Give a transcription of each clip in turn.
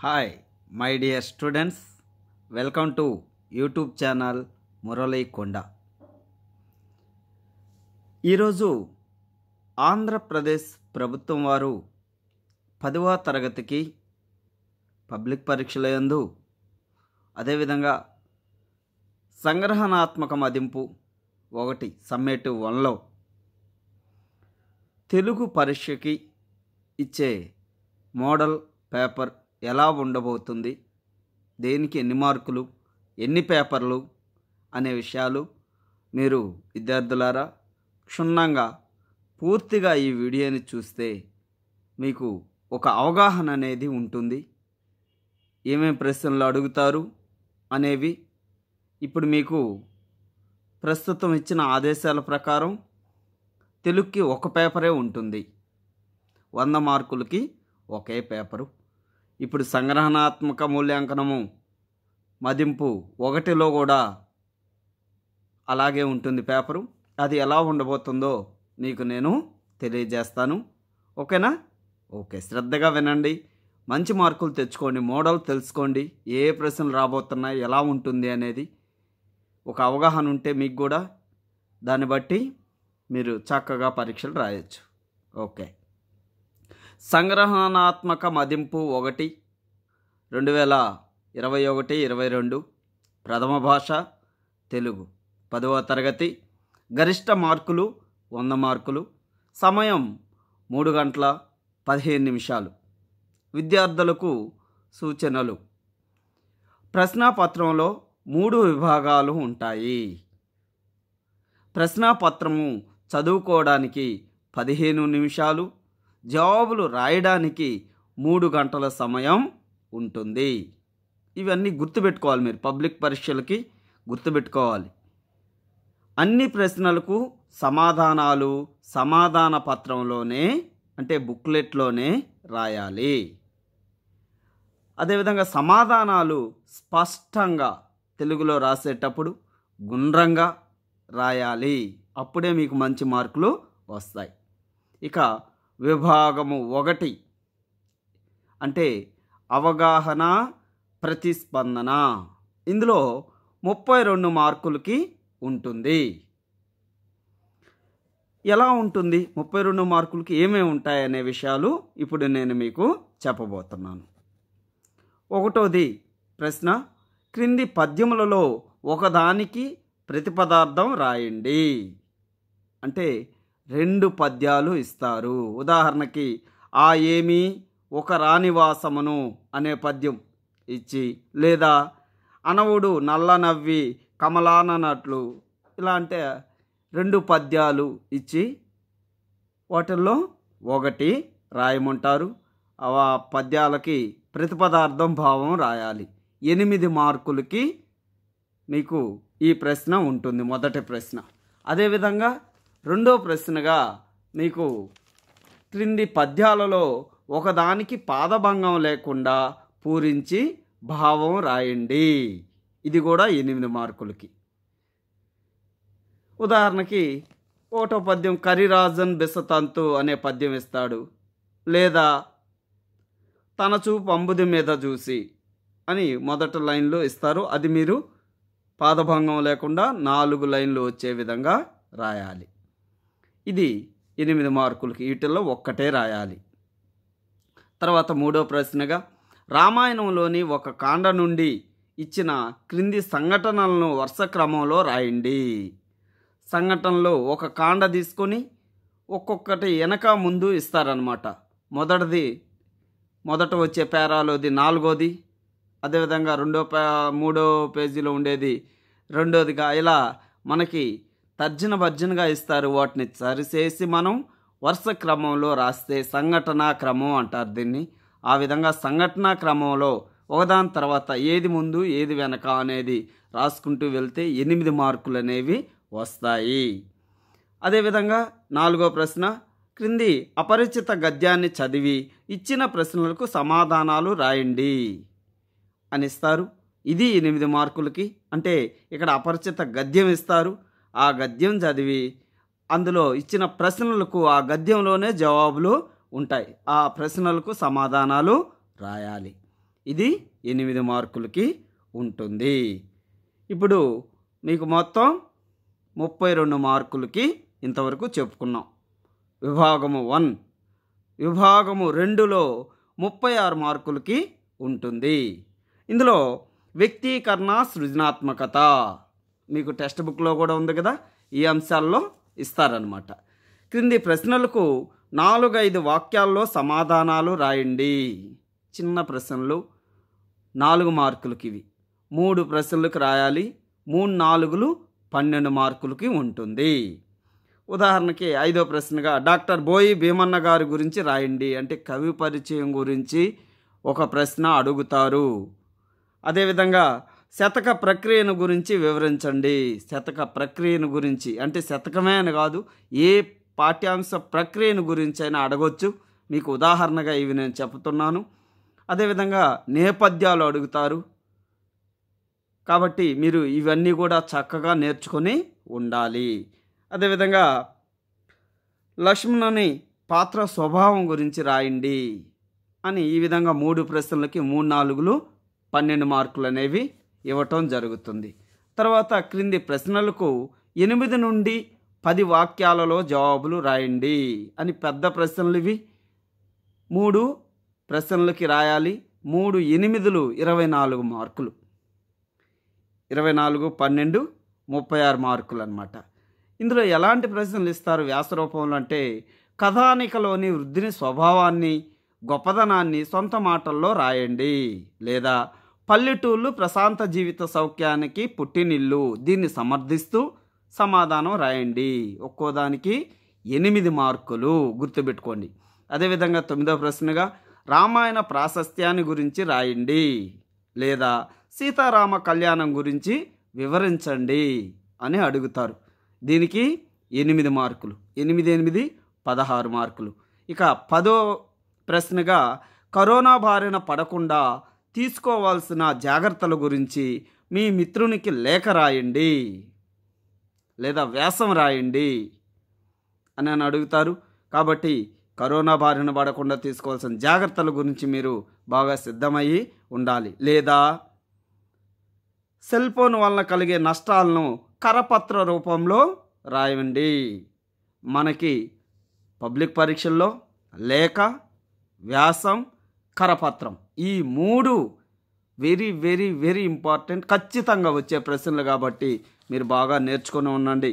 hi my dear students welcome to YouTube channel Murali Konda ఈరోజు ఆంధ్రప్రదేశ్ ప్రభుత్వం వారు పదవ తరగతికి పబ్లిక్ పరీక్షల యందు అదేవిధంగా సంగ్రహణాత్మక మదింపు ఒకటి సమ్మేటివ్ వన్లో తెలుగు పరీక్షకి ఇచ్చే మోడల్ పేపర్ ఎలా ఉండబోతుంది దేనికి ఎన్ని మార్కులు ఎన్ని పేపర్లు అనే విషయాలు మీరు విద్యార్థులారా క్షుణ్ణంగా పూర్తిగా ఈ వీడియోని చూస్తే మీకు ఒక అవగాహన అనేది ఉంటుంది ఏమేమి ప్రశ్నలు అడుగుతారు అనేవి ఇప్పుడు మీకు ప్రస్తుతం ఇచ్చిన ఆదేశాల ప్రకారం తెలుగుకి ఒక పేపరే ఉంటుంది వంద మార్కులకి ఒకే పేపరు ఇప్పుడు సంగ్రహణాత్మక మూల్యాంకనము మదింపు ఒకటిలో కూడా అలాగే ఉంటుంది పేపరు అది ఎలా ఉండబోతుందో నీకు నేను తెలియజేస్తాను ఓకేనా ఓకే శ్రద్ధగా వినండి మంచి మార్కులు తెచ్చుకోండి మోడల్ తెలుసుకోండి ఏ ప్రశ్నలు రాబోతున్నాయి ఎలా ఉంటుంది అనేది ఒక అవగాహన ఉంటే మీకు కూడా దాన్ని బట్టి మీరు చక్కగా పరీక్షలు రాయొచ్చు ఓకే సంగ్రహణాత్మక మదింపు ఒకటి రెండు వేల ఇరవై ఒకటి ఇరవై రెండు ప్రథమ భాష తెలుగు పదవ తరగతి గరిష్ట మార్కులు వంద మార్కులు సమయం మూడు గంటల పదిహేను నిమిషాలు విద్యార్థులకు సూచనలు ప్రశ్నాపత్రంలో మూడు విభాగాలు ఉంటాయి ప్రశ్నాపత్రము చదువుకోవడానికి పదిహేను నిమిషాలు జవాబులు రాయడానికి మూడు గంటల సమయం ఉంటుంది ఇవన్నీ గుర్తుపెట్టుకోవాలి మీరు పబ్లిక్ పరీక్షలకి గుర్తుపెట్టుకోవాలి అన్ని ప్రశ్నలకు సమాధానాలు సమాధాన పత్రంలోనే అంటే బుక్లెట్లోనే రాయాలి అదేవిధంగా సమాధానాలు స్పష్టంగా తెలుగులో రాసేటప్పుడు గుండ్రంగా రాయాలి అప్పుడే మీకు మంచి మార్కులు వస్తాయి ఇక విభాగము ఒకటి అంటే అవగాహన ప్రతిస్పందన ఇందులో ముప్పై రెండు మార్కులకి ఉంటుంది ఎలా ఉంటుంది ముప్పై రెండు మార్కులకి ఏమేమి ఉంటాయనే విషయాలు ఇప్పుడు నేను మీకు చెప్పబోతున్నాను ఒకటోది ప్రశ్న క్రింది పద్యములలో ఒకదానికి ప్రతిపదార్థం రాయండి అంటే రెండు పద్యాలు ఇస్తారు ఉదాహరణకి ఆ ఏమి ఒక రాణివాసమును అనే పద్యం ఇచ్చి లేదా అనవుడు నల్ల నవ్వి కమలాననట్లు ఇలా అంటే రెండు పద్యాలు ఇచ్చి వాటిల్లో ఒకటి రాయమంటారు ఆ పద్యాలకి ప్రతిపదార్థం భావం రాయాలి ఎనిమిది మార్కులకి మీకు ఈ ప్రశ్న ఉంటుంది మొదటి ప్రశ్న అదేవిధంగా రెండో ప్రశ్నగా మీకు క్రింది పద్యాలలో ఒకదానికి పాదభంగం లేకుండా పూరించి భావం రాయండి ఇది కూడా ఎనిమిది మార్కులకి ఉదాహరణకి ఓటో పద్యం కరిరాజన్ బిసతంతు అనే పద్యం ఇస్తాడు లేదా తన చూపు అంబుది మీద చూసి అని మొదటి లైన్లో ఇస్తారు అది మీరు పాదభంగం లేకుండా నాలుగు లైన్లు వచ్చే విధంగా రాయాలి ఇది ఎనిమిది మార్కులకి వీటిల్లో ఒక్కటే రాయాలి తర్వాత మూడో ప్రశ్నగా రామాయణంలోని ఒక కాండ నుండి ఇచ్చిన క్రింది సంఘటనలను వరుస క్రమంలో రాయండి సంఘటనలో ఒక కాండ తీసుకొని ఒక్కొక్కటి వెనక ముందు ఇస్తారనమాట మొదటిది మొదట వచ్చే పేరాలోది నాలుగోది అదేవిధంగా రెండో పే మూడో పేజీలో ఉండేది రెండోదిగా ఇలా మనకి తర్జన భర్జనగా ఇస్తారు వాటిని సరిచేసి మనం వరుస క్రమంలో రాస్తే సంఘటన క్రమం అంటారు దీన్ని ఆ విధంగా సంఘటనా క్రమంలో ఒకదాని తర్వాత ఏది ముందు ఏది వెనక అనేది రాసుకుంటూ వెళ్తే ఎనిమిది మార్కులు అనేవి వస్తాయి అదేవిధంగా నాలుగో ప్రశ్న క్రింది అపరిచిత గద్యాన్ని చదివి ఇచ్చిన ప్రశ్నలకు సమాధానాలు రాయండి అని ఇస్తారు ఇది ఎనిమిది మార్కులకి అంటే ఇక్కడ అపరిచిత గద్యం ఇస్తారు ఆ గద్యం చదివి అందులో ఇచ్చిన ప్రశ్నలకు ఆ గద్యంలోనే జవాబులు ఉంటాయి ఆ ప్రశ్నలకు సమాధానాలు రాయాలి ఇది ఎనిమిది మార్కులకి ఉంటుంది ఇప్పుడు మీకు మొత్తం ముప్పై రెండు మార్కులకి ఇంతవరకు చెప్పుకున్నాం విభాగము వన్ విభాగము రెండులో ముప్పై ఆరు మార్కులకి ఉంటుంది ఇందులో వ్యక్తీకరణ సృజనాత్మకత మీకు టెక్స్ట్ బుక్లో కూడా ఉంది కదా ఈ అంశాల్లో ఇస్తారనమాట క్రింది ప్రశ్నలకు నాలుగైదు వాక్యాల్లో సమాధానాలు రాయండి చిన్న ప్రశ్నలు నాలుగు మార్కులకి ఇవి మూడు ప్రశ్నలకు రాయాలి మూడు నాలుగులు పన్నెండు మార్కులకి ఉంటుంది ఉదాహరణకి ఐదో ప్రశ్నగా డాక్టర్ బోయి భీమన్న గారి గురించి రాయండి అంటే కవి పరిచయం గురించి ఒక ప్రశ్న అడుగుతారు అదేవిధంగా శతక ప్రక్రియను గురించి వివరించండి శతక ప్రక్రియను గురించి అంటే శతకమే అని కాదు ఏ పాఠ్యాంశ ప్రక్రియను గురించి అయినా అడగొచ్చు మీకు ఉదాహరణగా ఇవి నేను చెప్తున్నాను అదేవిధంగా నేపథ్యాలు అడుగుతారు కాబట్టి మీరు ఇవన్నీ కూడా చక్కగా నేర్చుకొని ఉండాలి అదేవిధంగా లక్ష్మణుని పాత్ర స్వభావం గురించి రాయండి అని ఈ విధంగా మూడు ప్రశ్నలకి మూడు నాలుగులు పన్నెండు మార్కులు అనేవి ఇవ్వటం జరుగుతుంది తర్వాత క్రింది ప్రశ్నలకు ఎనిమిది నుండి పది వాక్యాలలో జవాబులు రాయండి అని పెద్ద ప్రశ్నలు ఇవి మూడు ప్రశ్నలకి రాయాలి మూడు ఎనిమిదిలు ఇరవై నాలుగు మార్కులు ఇరవై నాలుగు పన్నెండు ముప్పై ఆరు మార్కులు అనమాట ఇందులో ఎలాంటి ప్రశ్నలు ఇస్తారు వ్యాసరూపంలో అంటే కథానికలోని వృద్ధిని స్వభావాన్ని గొప్పదనాన్ని సొంత మాటల్లో రాయండి లేదా పల్లెటూళ్ళు ప్రశాంత జీవిత సౌఖ్యానికి పుట్టినిల్లు దీన్ని సమర్థిస్తూ సమాధానం రాయండి ఒక్కోదానికి ఎనిమిది మార్కులు గుర్తుపెట్టుకోండి అదేవిధంగా తొమ్మిదవ ప్రశ్నగా రామాయణ ప్రాశస్త్యాన్ని గురించి రాయండి లేదా సీతారామ కళ్యాణం గురించి వివరించండి అని అడుగుతారు దీనికి ఎనిమిది మార్కులు ఎనిమిది ఎనిమిది పదహారు మార్కులు ఇక పదో ప్రశ్నగా కరోనా బారిన పడకుండా తీసుకోవాల్సిన జాగ్రత్తల గురించి మీ మిత్రునికి లేఖ రాయండి లేదా వ్యాసం రాయండి అని అని అడుగుతారు కాబట్టి కరోనా బారిన పడకుండా తీసుకోవాల్సిన జాగ్రత్తల గురించి మీరు బాగా సిద్ధమయ్యి ఉండాలి లేదా సెల్ ఫోన్ వలన కలిగే నష్టాలను కరపత్ర రూపంలో రాయండి మనకి పబ్లిక్ పరీక్షల్లో లేఖ వ్యాసం కరపత్రం ఈ మూడు వెరీ వెరీ వెరీ ఇంపార్టెంట్ ఖచ్చితంగా వచ్చే ప్రశ్నలు కాబట్టి మీరు బాగా నేర్చుకొని ఉండండి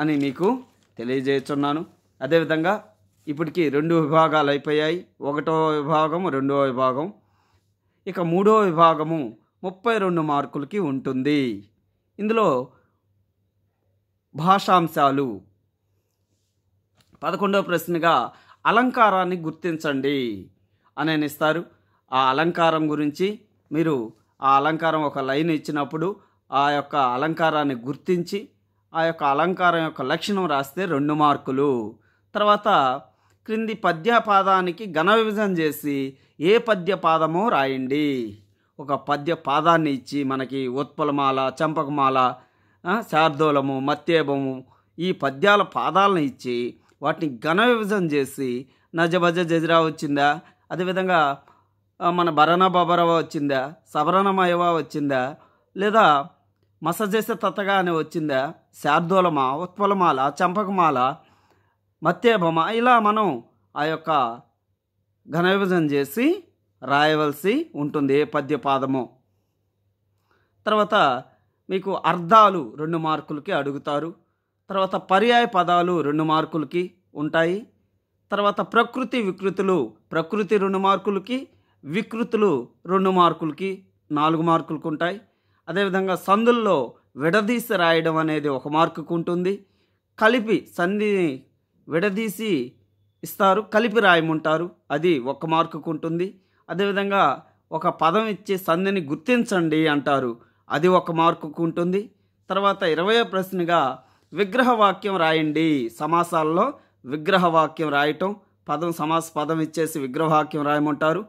అని మీకు తెలియజేస్తున్నాను అదేవిధంగా ఇప్పటికి రెండు విభాగాలు అయిపోయాయి ఒకటో విభాగం రెండవ విభాగం ఇక మూడో విభాగము ముప్పై రెండు మార్కులకి ఉంటుంది ఇందులో భాషాంశాలు పదకొండవ ప్రశ్నగా అలంకారాన్ని గుర్తించండి ఇస్తారు ఆ అలంకారం గురించి మీరు ఆ అలంకారం ఒక లైన్ ఇచ్చినప్పుడు ఆ యొక్క అలంకారాన్ని గుర్తించి ఆ యొక్క అలంకారం యొక్క లక్షణం రాస్తే రెండు మార్కులు తర్వాత క్రింది పద్యపాదానికి ఘన విభజన చేసి ఏ పద్యపాదమో రాయండి ఒక పద్య పాదాన్ని ఇచ్చి మనకి ఉత్పలమాల చంపకమాల శార్దోళము మత్తేబము ఈ పద్యాల పాదాలను ఇచ్చి వాటిని ఘన విభజన చేసి నజభజ జజరా వచ్చిందా అదేవిధంగా మన భరణ బబరవ వచ్చిందా సవరణమయవ వచ్చిందా లేదా మసజేస తతగా అని వచ్చిందా శార్దూలమ ఉత్పలమాల చంపకమాల మత్యభమ ఇలా మనం ఆ యొక్క ఘన విభజన చేసి రాయవలసి ఉంటుంది ఏ పద్యపాదము తర్వాత మీకు అర్థాలు రెండు మార్కులకి అడుగుతారు తర్వాత పర్యాయ పదాలు రెండు మార్కులకి ఉంటాయి తర్వాత ప్రకృతి వికృతులు ప్రకృతి రెండు మార్కులకి వికృతులు రెండు మార్కులకి నాలుగు మార్కులకు ఉంటాయి అదేవిధంగా సందుల్లో విడదీసి రాయడం అనేది ఒక మార్కుకు ఉంటుంది కలిపి సంధిని విడదీసి ఇస్తారు కలిపి రాయమంటారు అది ఒక మార్కుకు ఉంటుంది అదేవిధంగా ఒక పదం ఇచ్చి సంధిని గుర్తించండి అంటారు అది ఒక మార్కుకు ఉంటుంది తర్వాత ఇరవయో ప్రశ్నగా విగ్రహవాక్యం రాయండి సమాసాల్లో విగ్రహవాక్యం రాయటం పదం సమాస పదం ఇచ్చేసి విగ్రహవాక్యం రాయమంటారు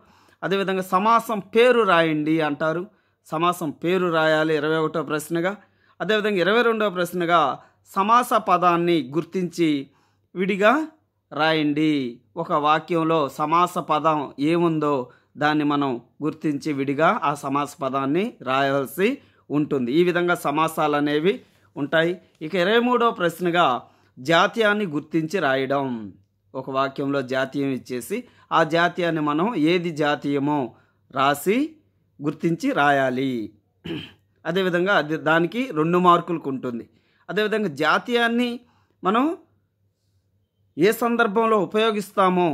అదేవిధంగా సమాసం పేరు రాయండి అంటారు సమాసం పేరు రాయాలి ఇరవై ఒకటో ప్రశ్నగా అదేవిధంగా ఇరవై రెండవ ప్రశ్నగా సమాస పదాన్ని గుర్తించి విడిగా రాయండి ఒక వాక్యంలో సమాస పదం ఏముందో దాన్ని మనం గుర్తించి విడిగా ఆ సమాస పదాన్ని రాయాల్సి ఉంటుంది ఈ విధంగా సమాసాలు అనేవి ఉంటాయి ఇక ఇరవై మూడవ ప్రశ్నగా జాతీయాన్ని గుర్తించి రాయడం ఒక వాక్యంలో జాతీయం ఇచ్చేసి ఆ జాతీయాన్ని మనం ఏది జాతీయమో రాసి గుర్తించి రాయాలి అదేవిధంగా అది దానికి రెండు మార్కులకు ఉంటుంది అదేవిధంగా జాతీయాన్ని మనం ఏ సందర్భంలో ఉపయోగిస్తామో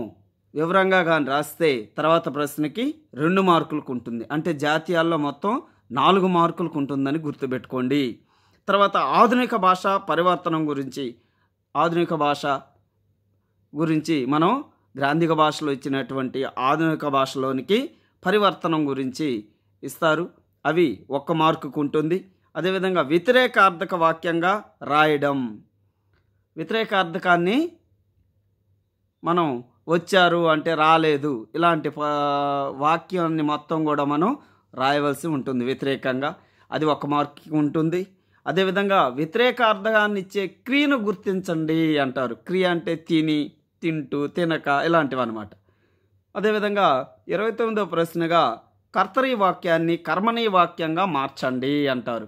వివరంగా కానీ రాస్తే తర్వాత ప్రశ్నకి రెండు మార్కులకు ఉంటుంది అంటే జాతీయాల్లో మొత్తం నాలుగు మార్కులకు ఉంటుందని గుర్తుపెట్టుకోండి తర్వాత ఆధునిక భాష పరివర్తనం గురించి ఆధునిక భాష గురించి మనం గ్రాంధిక భాషలో ఇచ్చినటువంటి ఆధునిక భాషలోనికి పరివర్తనం గురించి ఇస్తారు అవి ఒక్క మార్కుకు ఉంటుంది అదేవిధంగా వ్యతిరేకార్థక వాక్యంగా రాయడం వ్యతిరేకార్థకాన్ని మనం వచ్చారు అంటే రాలేదు ఇలాంటి వాక్యాన్ని మొత్తం కూడా మనం రాయవలసి ఉంటుంది వ్యతిరేకంగా అది ఒక మార్క్ ఉంటుంది అదేవిధంగా వ్యతిరేకార్థకాన్ని ఇచ్చే క్రియను గుర్తించండి అంటారు క్రియ అంటే తిని తింటూ తినక ఇలాంటివి అనమాట అదేవిధంగా ఇరవై తొమ్మిదో ప్రశ్నగా కర్తరీ వాక్యాన్ని కర్మని వాక్యంగా మార్చండి అంటారు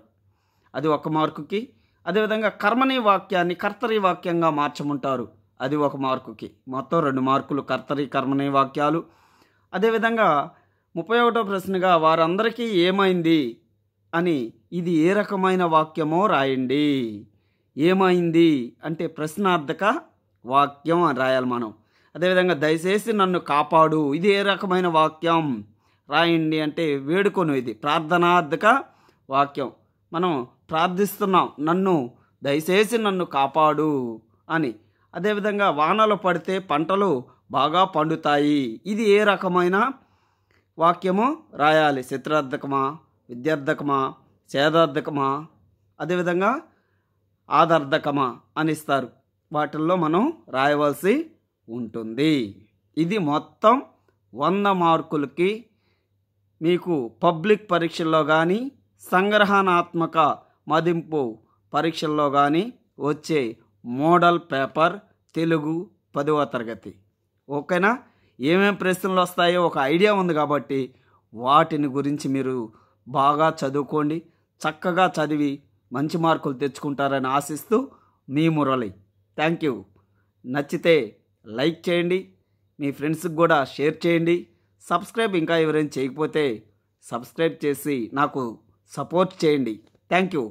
అది ఒక మార్కుకి అదేవిధంగా కర్మని వాక్యాన్ని కర్తరీ వాక్యంగా మార్చమంటారు అది ఒక మార్కుకి మొత్తం రెండు మార్కులు కర్తరి కర్మని వాక్యాలు అదేవిధంగా ముప్పై ఒకటో ప్రశ్నగా వారందరికీ ఏమైంది అని ఇది ఏ రకమైన వాక్యమో రాయండి ఏమైంది అంటే ప్రశ్నార్థక వాక్యం అని రాయాలి మనం అదేవిధంగా దయచేసి నన్ను కాపాడు ఇది ఏ రకమైన వాక్యం రాయండి అంటే వేడుకొను ఇది ప్రార్థనార్థక వాక్యం మనం ప్రార్థిస్తున్నాం నన్ను దయచేసి నన్ను కాపాడు అని అదేవిధంగా వానలు పడితే పంటలు బాగా పండుతాయి ఇది ఏ రకమైన వాక్యము రాయాలి చిత్రార్థకమా విద్యార్థకమా చేదార్థకమా అదేవిధంగా ఆదార్థకమా అని ఇస్తారు వాటిల్లో మనం రాయవలసి ఉంటుంది ఇది మొత్తం వంద మార్కులకి మీకు పబ్లిక్ పరీక్షల్లో కానీ సంగ్రహణాత్మక మదింపు పరీక్షల్లో కానీ వచ్చే మోడల్ పేపర్ తెలుగు పదవ తరగతి ఓకేనా ఏమేం ప్రశ్నలు వస్తాయో ఒక ఐడియా ఉంది కాబట్టి వాటిని గురించి మీరు బాగా చదువుకోండి చక్కగా చదివి మంచి మార్కులు తెచ్చుకుంటారని ఆశిస్తూ మీ మురళి థ్యాంక్ యూ నచ్చితే లైక్ చేయండి మీ ఫ్రెండ్స్కి కూడా షేర్ చేయండి సబ్స్క్రైబ్ ఇంకా ఎవరైనా చేయకపోతే సబ్స్క్రైబ్ చేసి నాకు సపోర్ట్ చేయండి థ్యాంక్ యూ